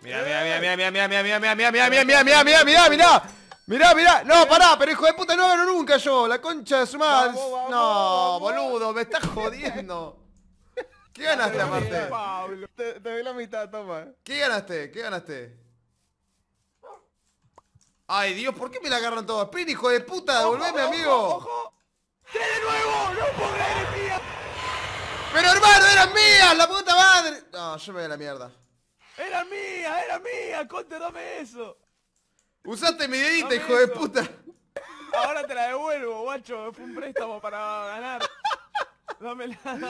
Mira mira Mira, mira, mira, mira, mira, mira, mira, mira, mira, mira, mira, mira, mira, mira, mira, mira. no, pará, pero hijo de puta no gano nunca yo, la concha de su madre. No, boludo, me estás jodiendo. ¿Qué ganaste aparte? te, doy la mitad, toma. ¿Qué ganaste? ¿Qué ganaste? Ay, Dios, ¿por qué me la agarran todos? Sprint, hijo de puta, devolveme, amigo. ¡Pero hermano, eran mías! ¡La puta madre! No, yo me voy la mierda. ¡Era mía! ¡Era mía! ¡Conte, dame eso! ¡Usaste mi dedita, hijo de puta! Ahora te la devuelvo, guacho. Fue un préstamo para ganar. Dámela, dámela.